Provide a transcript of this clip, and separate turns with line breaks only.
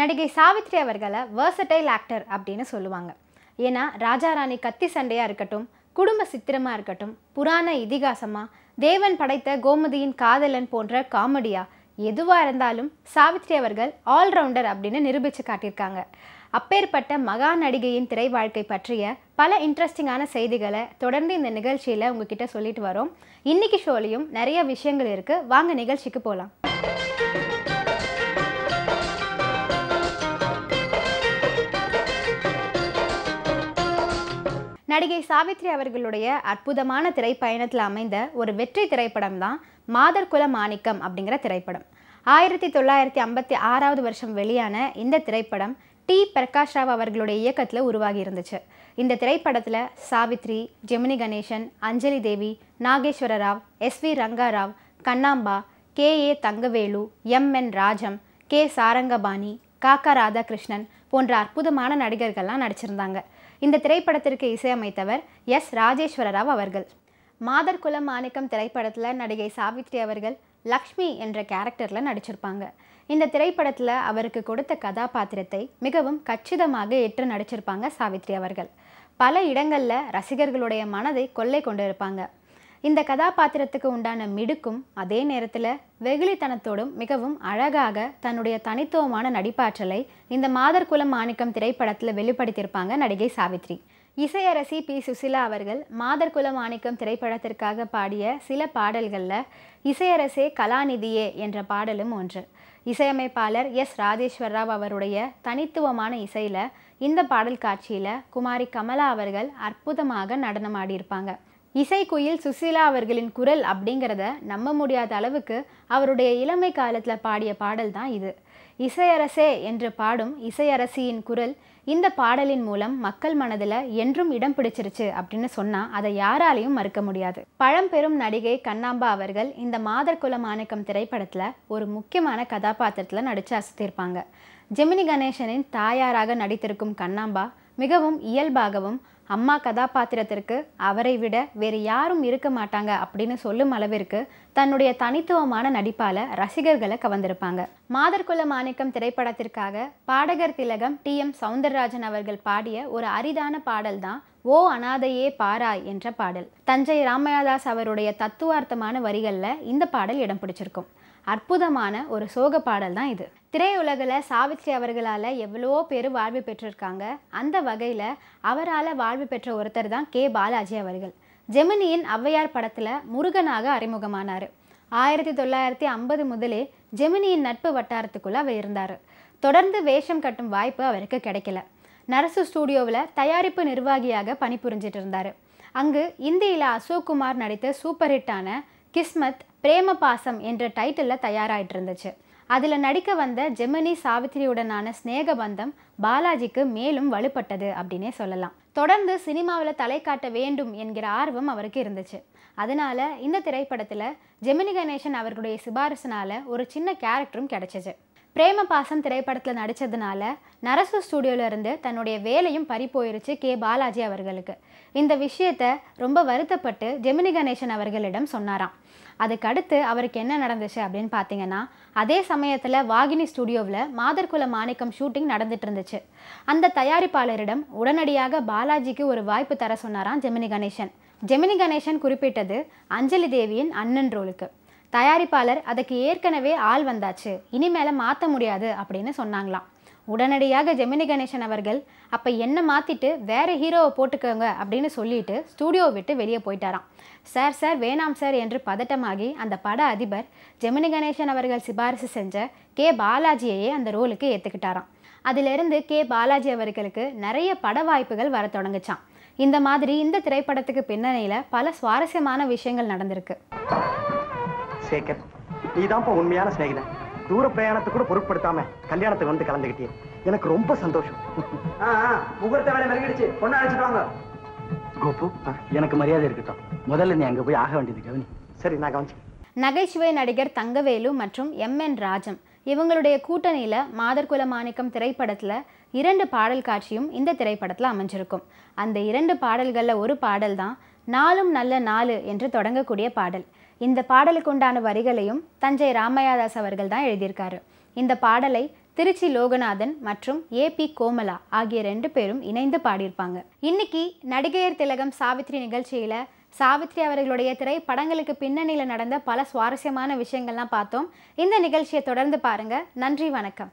நடிகை சாவித்ரி அவர்களை versatile actor அப்படின்னு சொல்லுவாங்க ஏன்னா ராஜா ராணி கத்தி சண்டையாக இருக்கட்டும் குடும்ப சித்திரமாக இருக்கட்டும் புராண இதிகாசமாக தேவன் படைத்த கோமதியின் காதலன் போன்ற காமெடியாக எதுவாக இருந்தாலும் சாவித்ரி அவர்கள் ஆல்ரவுண்டர் அப்படின்னு நிரூபித்து காட்டியிருக்காங்க அப்பேற்பட்ட மகா நடிகையின் திரை வாழ்க்கை பற்றிய பல இன்ட்ரெஸ்டிங்கான செய்திகளை தொடர்ந்து இந்த நிகழ்ச்சியில் உங்ககிட்ட சொல்லிட்டு வரோம் இன்னைக்கு ஷோலையும் நிறைய விஷயங்கள் இருக்குது வாங்க நிகழ்ச்சிக்கு போகலாம் நடிகை சாவித்ரி அவர்களுடைய அற்புதமான திரைப்பயணத்தில் அமைந்த ஒரு வெற்றி திரைப்படம் தான் மாதர்குல மாணிக்கம் அப்படிங்கிற திரைப்படம் ஆயிரத்தி தொள்ளாயிரத்தி ஐம்பத்தி ஆறாவது வருஷம் வெளியான இந்த திரைப்படம் டி பிரகாஷ் ராவ் அவர்களுடைய இயக்கத்தில் உருவாகி இருந்துச்சு இந்த திரைப்படத்தில் Savitri Gemini Ganesan Anjali Devi Nageswara Rao S V Ranga Rao Kannamba K A Thangavelu M N Rajam K Sarangapani Kaka Radhakrishnan போன்ற அற்புதமான நடிகர்கள்லாம் நடிச்சிருந்தாங்க இந்த திரைப்படத்திற்கு இசையமைத்தவர் எஸ் ராஜேஸ்வர ராவ் அவர்கள் மாதர் குலம் மாணிக்கம் திரைப்படத்தில் நடிகை சாவித்ரி அவர்கள் லக்ஷ்மி என்ற கேரக்டரில் நடிச்சிருப்பாங்க இந்த திரைப்படத்தில் அவருக்கு கொடுத்த கதாபாத்திரத்தை மிகவும் கச்சிதமாக ஏற்று நடிச்சிருப்பாங்க சாவித்ரி அவர்கள் பல இடங்களில் ரசிகர்களுடைய மனதை கொள்ளை கொண்டிருப்பாங்க இந்த கதாபாத்திரத்துக்கு உண்டான மிடுக்கும் அதே நேரத்தில் வெகுளித்தனத்தோடும் மிகவும் அழகாக தன்னுடைய தனித்துவமான நடிப்பாற்றலை இந்த மாதர்குலம் மாணிக்கம் திரைப்படத்தில் வெளிப்படுத்தியிருப்பாங்க நடிகை சாவித்ரி இசையரசி பி சுசிலா அவர்கள் மாதர்குல மாணிக்கம் திரைப்படத்திற்காக பாடிய சில பாடல்களில் இசையரசே கலாநிதியே என்ற பாடலும் ஒன்று இசையமைப்பாளர் எஸ் ராஜேஸ்வர ராவ் அவருடைய தனித்துவமான இசையில் இந்த பாடல் காட்சியில் குமாரி கமலா அவர்கள் அற்புதமாக நடனமாடியிருப்பாங்க இசைக்குயில் சுசீலா அவர்களின் குரல் அப்படிங்கிறத நம்ப முடியாத அளவுக்கு அவருடைய இளமை காலத்தில் பாடிய பாடல் தான் இது இசையரசே என்று பாடும் இசையரசியின் குரல் இந்த பாடலின் மூலம் மக்கள் மனதில் என்றும் இடம் பிடிச்சிருச்சு அப்படின்னு சொன்னால் அதை யாராலையும் மறுக்க முடியாது பழம்பெரும் நடிகை கண்ணாம்பா அவர்கள் இந்த மாதர் குல மாணிக்கம் திரைப்படத்தில் ஒரு முக்கியமான கதாபாத்திரத்தில் நடித்து அசத்திருப்பாங்க ஜெமினி கணேசனின் தாயாராக நடித்திருக்கும் கண்ணாம்பா மிகவும் இயல்பாகவும் அம்மா கதாபாத்திரத்திற்கு அவரை விட வேறு யாரும் இருக்க மாட்டாங்க அப்படின்னு சொல்லும் அளவிற்கு தன்னுடைய தனித்துவமான நடிப்பால் ரசிகர்களை கவர்ந்திருப்பாங்க மாதர்குல மாணிக்கம் திரைப்படத்திற்காக பாடகர் திலகம் டி எம் சவுந்தரராஜன் அவர்கள் பாடிய ஒரு அரிதான பாடல் தான் ஓ அனாதையே பாரா என்ற பாடல் தஞ்சை ராமயாதாஸ் அவருடைய தத்துவார்த்தமான வரிகளில் இந்த பாடல் இடம் பிடிச்சிருக்கும் அற்புதமான ஒரு சோக பாடல் தான் இது திரையுலகில் சாவித்ரி அவர்களால் எவ்வளவோ பேர் வாழ்வு பெற்றிருக்காங்க அந்த வகையில் அவரால் வாழ்வு பெற்ற ஒருத்தர் தான் கே பாலாஜி அவர்கள் ஜெமினியின் ஔவையார் படத்தில் முருகனாக அறிமுகமானார் ஆயிரத்தி தொள்ளாயிரத்தி ஐம்பது முதலே ஜெமினியின் நட்பு வட்டாரத்துக்குள்ளே அவர் இருந்தார் தொடர்ந்து வேஷம் கட்டும் வாய்ப்பு அவருக்கு கிடைக்கல நரசு ஸ்டூடியோவில் தயாரிப்பு நிர்வாகியாக பணிபுரிஞ்சிட்டு இருந்தார் அங்கு இந்தியில் அசோக்குமார் நடித்த சூப்பர் ஹிட்டான கிஸ்மத் பிரேம பாசம் என்ற டைட்டிலில் தயாராகிட்டு இருந்துச்சு அதில் நடிக்க வந்த ஜெமினி சாவித்திரியுடனான ஸ்நேக பந்தம் பாலாஜிக்கு மேலும் வலுப்பட்டது அப்படின்னே சொல்லலாம் தொடர்ந்து சினிமாவில் தலை காட்ட வேண்டும் என்கிற ஆர்வம் அவருக்கு இருந்துச்சு அதனால இந்த திரைப்படத்தில் ஜெமினி கணேசன் அவர்களுடைய சிபாரிசுனால ஒரு சின்ன கேரக்டரும் கிடைச்சிச்சு பிரேம பாசம் திரைப்படத்தில் நடித்ததுனால நரசு இருந்து தன்னுடைய வேலையும் பறி போயிருச்சு கே பாலாஜி அவர்களுக்கு இந்த விஷயத்த ரொம்ப வருத்தப்பட்டு ஜெமினி கணேசன் அவர்களிடம் சொன்னாராம் அதுக்கடுத்து அவருக்கு என்ன நடந்துச்சு அப்படின்னு பார்த்தீங்கன்னா அதே சமயத்தில் வாகினி ஸ்டுடியோவில் மாதர்குல மாணிக்கம் ஷூட்டிங் நடந்துட்டு இருந்துச்சு அந்த தயாரிப்பாளரிடம் உடனடியாக பாலாஜிக்கு ஒரு வாய்ப்பு தர சொன்னாராம் ஜெமினி கணேசன் ஜெமினி கணேசன் குறிப்பிட்டது அஞ்சலி தேவியின் அண்ணன் ரோலுக்கு தயாரிப்பாளர் அதுக்கு ஏற்கனவே ஆள் வந்தாச்சு இனிமேல மாற்ற முடியாது அப்படின்னு சொன்னாங்களாம் உடனடியாக ஜெமினி கணேசன் அவர்கள் அப்போ என்னை மாற்றிட்டு வேறு ஹீரோவை போட்டுக்கோங்க அப்படின்னு சொல்லிட்டு ஸ்டூடியோவை விட்டு வெளியே போயிட்டாராம் சார் சார் வேணாம் சார் என்று பதட்டமாகி அந்த பட அதிபர் ஜெமினி கணேசன் அவர்கள் சிபாரிசு செஞ்ச கே பாலாஜியையே அந்த ரோலுக்கு ஏற்றுக்கிட்டாராம் அதிலிருந்து கே பாலாஜி அவர்களுக்கு நிறைய பட வாய்ப்புகள் வர தொடங்குச்சான் இந்த மாதிரி இந்த திரைப்படத்துக்கு பின்னணியில் பல சுவாரஸ்யமான விஷயங்கள் நடந்திருக்கு சேகர் உண்மையான சிநேகிதன் தூர பிரயாணத்தை கூட பொருட்படுத்தாம கல்யாணத்துக்கு வந்து கலந்துகிட்டே எனக்கு ரொம்ப சந்தோஷம் எனக்கு மரியாதை இருக்கட்டும் முதல்ல நீ அங்க போய் ஆக வேண்டியது கவனி சரி நான் கவனிச்சு நகைச்சுவை நடிகர் தங்கவேலு மற்றும் எம் என் ராஜம் இவங்களுடைய கூட்டணியில் மாதர்குல மாணிக்கம் திரைப்படத்தில் இரண்டு பாடல் காட்சியும் இந்த திரைப்படத்தில் அமைஞ்சிருக்கும் அந்த இரண்டு பாடல்களில் ஒரு பாடல் தான் நாளும் நல்ல நாலு என்று தொடங்கக்கூடிய பாடல் இந்த பாடலுக்குண்டான வரிகளையும் தஞ்சை ராமையாதாஸ் அவர்கள் தான் எழுதியிருக்காரு இந்த பாடலை திருச்சி லோகநாதன் மற்றும் ஏ பி கோமலா ஆகிய ரெண்டு பேரும் இணைந்து பாடியிருப்பாங்க இன்னைக்கு நடிகையர் திலகம் சாவித்ரி நிகழ்ச்சியில் சாவித்ரி அவர்களுடைய திரை படங்களுக்கு பின்னணியில் நடந்த பல சுவாரஸ்யமான விஷயங்கள்லாம் பார்த்தோம் இந்த நிகழ்ச்சியை தொடர்ந்து பாருங்கள் நன்றி வணக்கம்